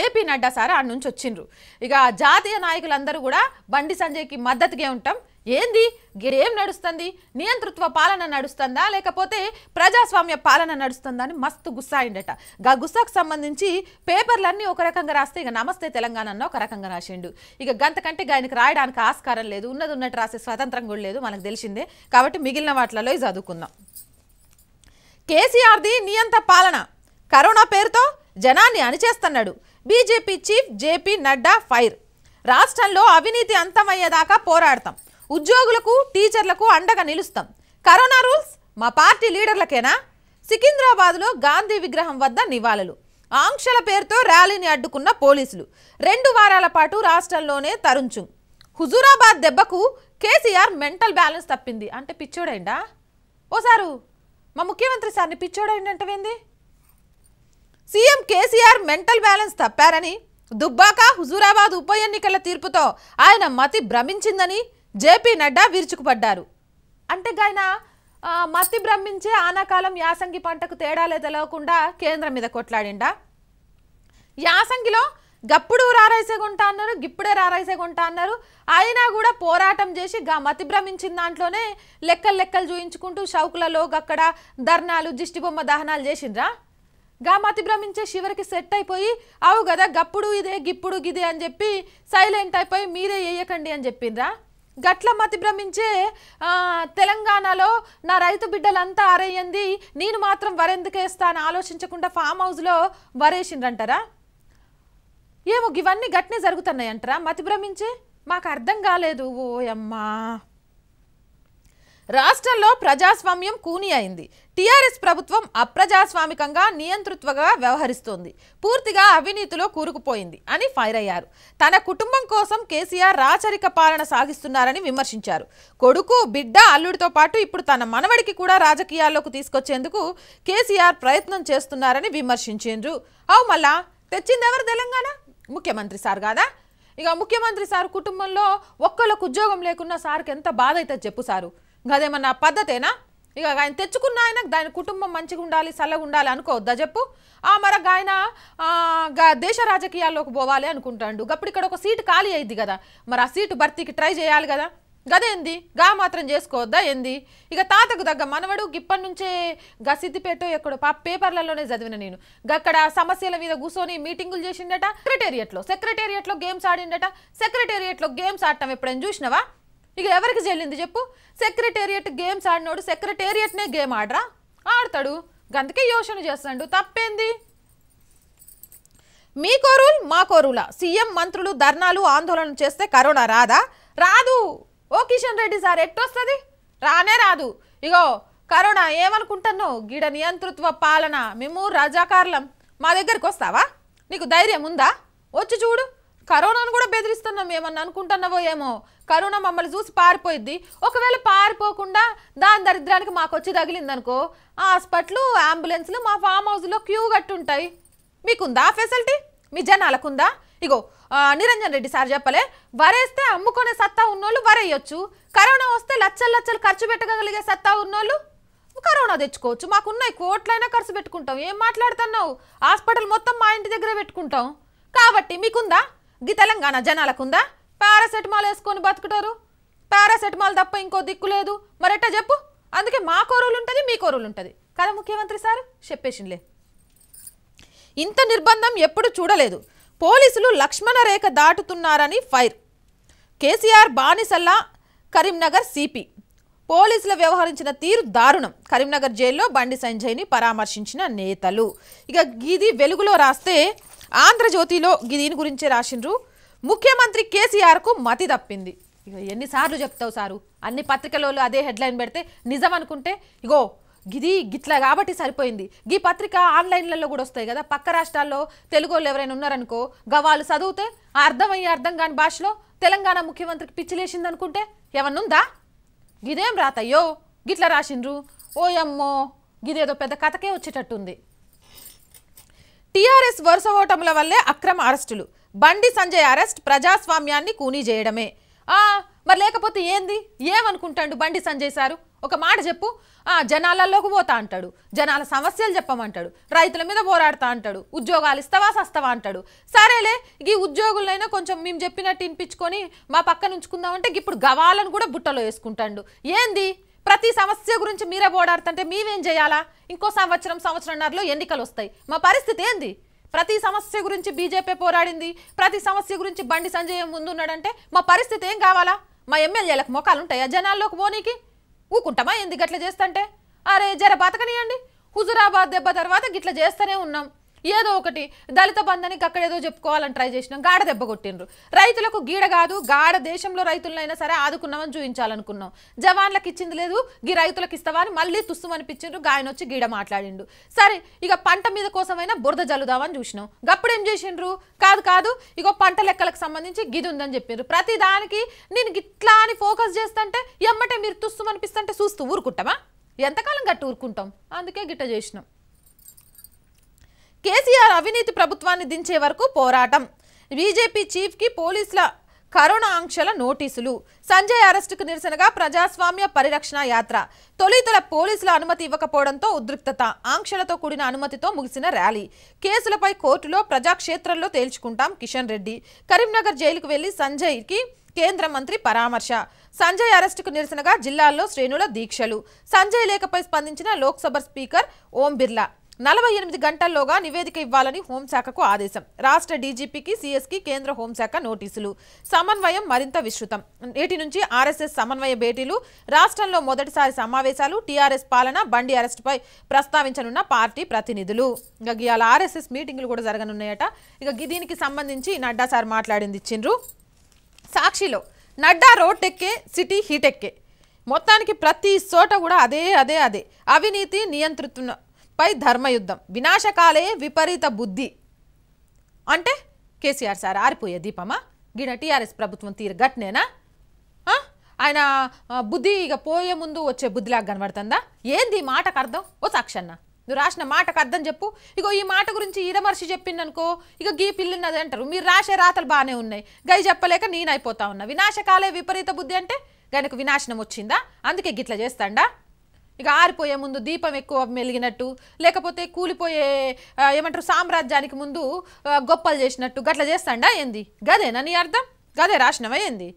AP Nadda sir ఆడ నుంచి వచ్చిండ్రు ఇక జాతీయ నాయకులందరూ కూడా బండి సంజయ్కి మద్దతుగా ఉంటాం ఏంది ఏం నడుస్తుంది నియంతృత్వ పాలన నడుస్తుందా లేకపోతే ప్రజాస్వామ్య పాలన నడుస్తుందా అని మస్తు గుస్సాయిండట గా గుస్సాకు సంబంధించి పేపర్లన్నీ ఒక రకంగా రాస్తే ఇక నమస్తే తెలంగాణ అన్న ఒక రకంగా రాసిండు ఇక గంతకంటే ఆయనకు రాయడానికి ఆస్కారం లేదు ఉన్నది ఉన్నట్టు రాసే స్వతంత్రం కూడా లేదు మనకు తెలిసిందే కాబట్టి మిగిలిన వాటిలలో చదువుకుందాం కేసీఆర్ది నియంత్ర పాలన కరోనా పేరుతో జనాన్ని అణిచేస్తున్నాడు BJP chief JP Nadda fire రాష్ట్రంలో అవినీతి అంతమయ్యేదాకా పోరాడతాం ఉద్యోగులకు టీచర్లకు అండగా నిలుస్తాం కరోనా రూల్స్ మా పార్టీ లీడర్లకేనా సికింద్రాబాద్లో గాంధీ విగ్రహం వద్ద నివాళులు ఆంక్షల పేరుతో ర్యాలీని అడ్డుకున్న పోలీసులు రెండు వారాల పాటు రాష్ట్రంలోనే తరుంచు హుజూరాబాద్ దెబ్బకు కేసీఆర్ మెంటల్ బ్యాలెన్స్ తప్పింది అంటే ఓ ఓసారు మా ముఖ్యమంత్రి సార్ని పిచ్చోడైండంటవేంది సీఎం కేసీఆర్ మెంటల్ బ్యాలెన్స్ తప్పారని దుబ్బాక హుజూరాబాద్ ఉప ఎన్నికల తీర్పుతో ఆయన మతి భ్రమించిందని జేపీ నడ్డా విరుచుకుపడ్డారు అంటే గాయన మతి భ్రమించే ఆనాకాలం యాసంగి పంటకు తేడాలే తెలవకుండా కేంద్రం మీద కొట్లాడిండా యాసంగిలో గప్పుడు రారైసే కొంటా అన్నారు గిప్పుడే రారాయిసే కొంటా అన్నారు అయినా కూడా పోరాటం చేసి గా మతి భ్రమించిన దాంట్లోనే లెక్కలు లెక్కలు చూయించుకుంటూ షౌకులలో అక్కడ ధర్నాలు దిష్టిబొమ్మ దహనాలు చేసిండ్రా గా మతిభ్రమించే శివరికి సెట్ అయిపోయి అవు కదా గప్పుడు ఇదే గిప్పుడు గిదే అని చెప్పి సైలెంట్ అయిపోయి మీరే వేయకండి అని చెప్పిండ్రా గట్ల మతిభ్రమించే తెలంగాణలో నా రైతు బిడ్డలంతా అరయ్యింది నేను మాత్రం వరెందుకేస్తా అని ఆలోచించకుండా ఫామ్ హౌస్లో వరేసిండ్రంటారా ఏమో ఇవన్నీ గట్నే జరుగుతున్నాయంటారా మతిభ్రమించి మాకు అర్థం కాలేదు ఓయమ్మా రాష్ట్రంలో ప్రజాస్వామ్యం కూని అయింది టీఆర్ఎస్ ప్రభుత్వం అప్రజాస్వామికంగా నియంతృత్వగా వ్యవహరిస్తోంది పూర్తిగా అవినీతిలో కూరుకుపోయింది అని ఫైర్ అయ్యారు తన కుటుంబం కోసం కేసీఆర్ రాచరిక పాలన సాగిస్తున్నారని విమర్శించారు కొడుకు బిడ్డ అల్లుడితో పాటు ఇప్పుడు తన మనవడికి కూడా రాజకీయాల్లోకి తీసుకొచ్చేందుకు కేసీఆర్ ప్రయత్నం చేస్తున్నారని విమర్శించిండ్రు అవు మళ్ళా తెచ్చిందెవరు తెలంగాణ ముఖ్యమంత్రి సార్ కాదా ఇక ముఖ్యమంత్రి సార్ కుటుంబంలో ఒక్కళ్ళకు ఉద్యోగం లేకున్నా సార్కి ఎంత బాధ అవుతుంది చెప్పు సారు అదేమన్నా పద్ధతేనా ఇక ఆయన తెచ్చుకున్న ఆయన దాని కుటుంబం మంచిగా ఉండాలి చల్లగా ఉండాలి అనుకోవద్దా చెప్పు ఆ మరొక ఆయన దేశ రాజకీయాల్లోకి పోవాలి అనుకుంటాడు అప్పుడు ఇక్కడ ఒక సీటు ఖాళీ అయింది కదా మరి ఆ సీటు భర్తీకి ట్రై చేయాలి కదా గదేంది గా మాత్రం చేసుకోవద్దా ఏంది ఇక తాతకు తగ్గ మనవడు ఇప్పటి నుంచే గా సిద్దిపేట ఎక్కడో పా పేపర్లలోనే చదివిన నేను గక్కడ సమస్యల మీద కూర్చొని మీటింగులు చేసిండట సెక్రటేరియట్లో సెక్రటేరియట్లో గేమ్స్ ఆడిండట సెక్రటేరియట్లో గేమ్స్ ఆడటం ఎప్పుడైనా చూసినవా ఇక ఎవరికి చెల్లింది చెప్పు సెక్రటేరియట్ గేమ్స్ ఆడినోడు సెక్రటేరియట్నే గేమ్ ఆడరా ఆడతాడు అందుకే యోచన చేస్తాడు తప్పేంది మీ రూల్ మా రూలా సీఎం మంత్రులు ధర్నాలు ఆందోళన చేస్తే కరోనా రాదా రాదు ఓ కిషన్ రెడ్డి సార్ ఎట్టొస్తుంది రానే రాదు ఇగో కరోనా ఏమనుకుంటున్నావు గిడ నియంతృత్వ పాలన మేము రజాకారులం మా దగ్గరికి వస్తావా నీకు ధైర్యం ఉందా వచ్చి చూడు కరోనాను కూడా బెదిరిస్తున్నాం ఏమన్నా అనుకుంటున్నావో ఏమో కరోనా మమ్మల్ని చూసి పారిపోయిద్ది ఒకవేళ పారిపోకుండా దాని దరిద్రానికి మాకు వచ్చి తగిలిందనుకో హాస్పిటల్ అంబులెన్స్లు మా ఫామ్ హౌస్లో క్యూ కట్టుంటాయి మీకుందా ఫెసిలిటీ మీ జనాలకుందా ఇగో నిరంజన్ రెడ్డి సార్ చెప్పలే వరేస్తే అమ్ముకునే సత్తా ఉన్నోళ్ళు వరేయొచ్చు కరోనా వస్తే లచ్చలు లచ్చలు ఖర్చు పెట్టగలిగే సత్తా ఉన్నోళ్ళు కరోనా తెచ్చుకోవచ్చు మాకున్నాయి కోట్లైనా ఖర్చు పెట్టుకుంటాం ఏం మాట్లాడుతున్నావు హాస్పిటల్ మొత్తం మా ఇంటి దగ్గర పెట్టుకుంటాం కాబట్టి మీకుందా గీ తెలంగాణ జనాలకుందా పారాసెటమాల్ వేసుకొని బతుకుతారు పారాసెటమాల్ తప్ప ఇంకో దిక్కు లేదు మరెట్టా చెప్పు అందుకే మా కోరులు ఉంటుంది మీ కోరులు ఉంటుంది కదా ముఖ్యమంత్రి సారు చెప్పేసిండ్లే ఇంత నిర్బంధం ఎప్పుడు చూడలేదు పోలీసులు లక్ష్మణ రేఖ దాటుతున్నారని ఫైర్ కేసీఆర్ బానిసల్లా కరీంనగర్ సిపి పోలీసులు వ్యవహరించిన తీరు దారుణం కరీంనగర్ జైల్లో బండి సంజయ్ని పరామర్శించిన నేతలు ఇక గిది వెలుగులో రాస్తే ఆంధ్రజ్యోతిలో దీని గురించే రాసిండ్రు ముఖ్యమంత్రి కేసీఆర్కు మతి తప్పింది ఇక ఎన్నిసార్లు చెప్తావు సారు అన్ని పత్రికలలో అదే హెడ్లైన్ పెడితే నిజం అనుకుంటే ఇగో గిది గిట్లా కాబట్టి సరిపోయింది గీ పత్రిక ఆన్లైన్లలో కూడా వస్తాయి కదా పక్క రాష్ట్రాల్లో తెలుగు వాళ్ళు ఎవరైనా ఉన్నారనుకో గవాళ్ళు చదివితే అర్థమయ్యే అర్థం కాని భాషలో తెలంగాణ ముఖ్యమంత్రికి పిచ్చిలేసింది అనుకుంటే ఏమన్నుందా గిదేం రాతయ్యో గిట్లా రాసిండ్రు ఓయమ్మో గిదేదో పెద్ద కథకే వచ్చేటట్టుంది టీఆర్ఎస్ వరుస ఓటముల వల్లే అక్రమ అరెస్టులు బండి సంజయ్ అరెస్ట్ ప్రజాస్వామ్యాన్ని కూనీ చేయడమే మరి లేకపోతే ఏంది ఏమనుకుంటాడు బండి సంజయ్ సారు ఒక మాట చెప్పు జనాలలోకి పోతా అంటాడు జనాల సమస్యలు చెప్పమంటాడు రైతుల మీద పోరాడుతా అంటాడు ఉద్యోగాలు ఇస్తావా సస్తావా అంటాడు సరేలే ఈ ఉద్యోగులైనా కొంచెం మేము చెప్పినట్టు వినిపించుకొని మా పక్క ఉంచుకుందామంటే ఇప్పుడు గవాలను కూడా బుట్టలో వేసుకుంటాడు ఏంది ప్రతి సమస్య గురించి మీరే పోరాడుతుంటే మేమేం చేయాలా ఇంకో సంవత్సరం సంవత్సరంన్నరలో ఎన్నికలు వస్తాయి మా పరిస్థితి ఏంది ప్రతి సమస్య గురించి బీజేపీ పోరాడింది ప్రతి సమస్య గురించి బండి సంజయ్ ముందున్నాడంటే మా పరిస్థితి ఏం కావాలా మా ఎమ్మెల్యేలకు ఉంటాయా జనాల్లోకి పోనీకి ఊకుంటామా ఎందుకు అట్లా చేస్తంటే అరే జర బతకనియండి హుజురాబాద్ దెబ్బ తర్వాత గిట్ల చేస్తూనే ఉన్నాం ఏదో ఒకటి దళిత బంధానికి అక్కడేదో చెప్పుకోవాలని ట్రై చేసినాం గాడ దెబ్బ కొట్టిండ్రు రైతులకు గీడ కాదు గాడ దేశంలో రైతులైనా సరే ఆదుకున్నామని చూపించాలనుకున్నాం జవాన్లకు ఇచ్చింది లేదు గీ రైతులకు ఇస్తావా అని మళ్ళీ అనిపించిండ్రు గాయన వచ్చి గీడ మాట్లాడిండు సరే ఇక పంట మీద కోసమైనా బురద జల్లుదామని చూసినాం గప్పుడు ఏం చేసిండ్రు కాదు కాదు ఇగో పంట లెక్కలకు సంబంధించి గిది ఉందని చెప్పారు ప్రతి దానికి నేను ఇట్లా అని ఫోకస్ చేస్తుంటే ఎమ్మటే మీరు అనిపిస్తుంటే చూస్తూ ఊరుకుంటామా ఎంతకాలం గట్టి ఊరుకుంటాం అందుకే గిట్ట చేసినాం కేసీఆర్ అవినీతి ప్రభుత్వాన్ని దించే వరకు పోరాటం బీజేపీ చీఫ్కి పోలీసుల కరోనా ఆంక్షల నోటీసులు సంజయ్ అరెస్టుకు నిరసనగా ప్రజాస్వామ్య పరిరక్షణ యాత్ర తొలితల పోలీసుల అనుమతి ఇవ్వకపోవడంతో ఉద్రిక్తత ఆంక్షలతో కూడిన అనుమతితో ముగిసిన ర్యాలీ కేసులపై కోర్టులో ప్రజాక్షేత్రంలో తేల్చుకుంటాం కిషన్ రెడ్డి కరీంనగర్ జైలుకు వెళ్లి సంజయ్కి కేంద్ర మంత్రి పరామర్శ సంజయ్ అరెస్టుకు నిరసనగా జిల్లాల్లో శ్రేణుల దీక్షలు సంజయ్ లేఖపై స్పందించిన లోక్సభ స్పీకర్ ఓం బిర్లా నలభై ఎనిమిది గంటల్లోగా నివేదిక ఇవ్వాలని హోంశాఖకు ఆదేశం రాష్ట్ర డీజీపీకి సీఎస్కి కేంద్ర హోంశాఖ నోటీసులు సమన్వయం మరింత విస్తృతం నేటి నుంచి ఆర్ఎస్ఎస్ సమన్వయ భేటీలు రాష్ట్రంలో మొదటిసారి సమావేశాలు టీఆర్ఎస్ పాలన బండి అరెస్టుపై ప్రస్తావించనున్న పార్టీ ప్రతినిధులు ఇక ఇవాళ ఆర్ఎస్ఎస్ మీటింగులు కూడా జరగనున్నాయట ఇక దీనికి సంబంధించి నడ్డా సార్ మాట్లాడింది ఇచ్చిండ్రు సాక్షిలో నడ్డా రోడ్ ఎక్కే సిటీ హీటెక్కే మొత్తానికి ప్రతి చోట కూడా అదే అదే అదే అవినీతి నియంత్రిత పై ధర్మయుద్ధం వినాశకాలే విపరీత బుద్ధి అంటే కేసీఆర్ సార్ ఆరిపోయే దీపమా గిడ టీఆర్ఎస్ ప్రభుత్వం తీరు గట్నేనా ఆయన బుద్ధి ఇక పోయే ముందు వచ్చే బుద్ధిలాగా కనబడుతుందా ఏంది ఈ మాటకు అర్థం ఓ సాక్షన్న నువ్వు రాసిన మాటకు అర్థం చెప్పు ఇగో ఈ మాట గురించి ఈడమర్షి చెప్పిందనుకో ఇక గీ పిల్లినది అంటారు మీరు రాసే రాతలు బాగానే ఉన్నాయి గై చెప్పలేక నేనైపోతా ఉన్నా వినాశకాలే విపరీత బుద్ధి అంటే గనకు వినాశనం వచ్చిందా అందుకే గిట్లా చేస్తాడా ఇక ఆరిపోయే ముందు దీపం ఎక్కువ మెలిగినట్టు లేకపోతే కూలిపోయే ఏమంటారు సామ్రాజ్యానికి ముందు గొప్పలు చేసినట్టు గట్లా చేస్తాండా ఏంది గదేనా నీ అర్థం గదే రాసినవా ఏంది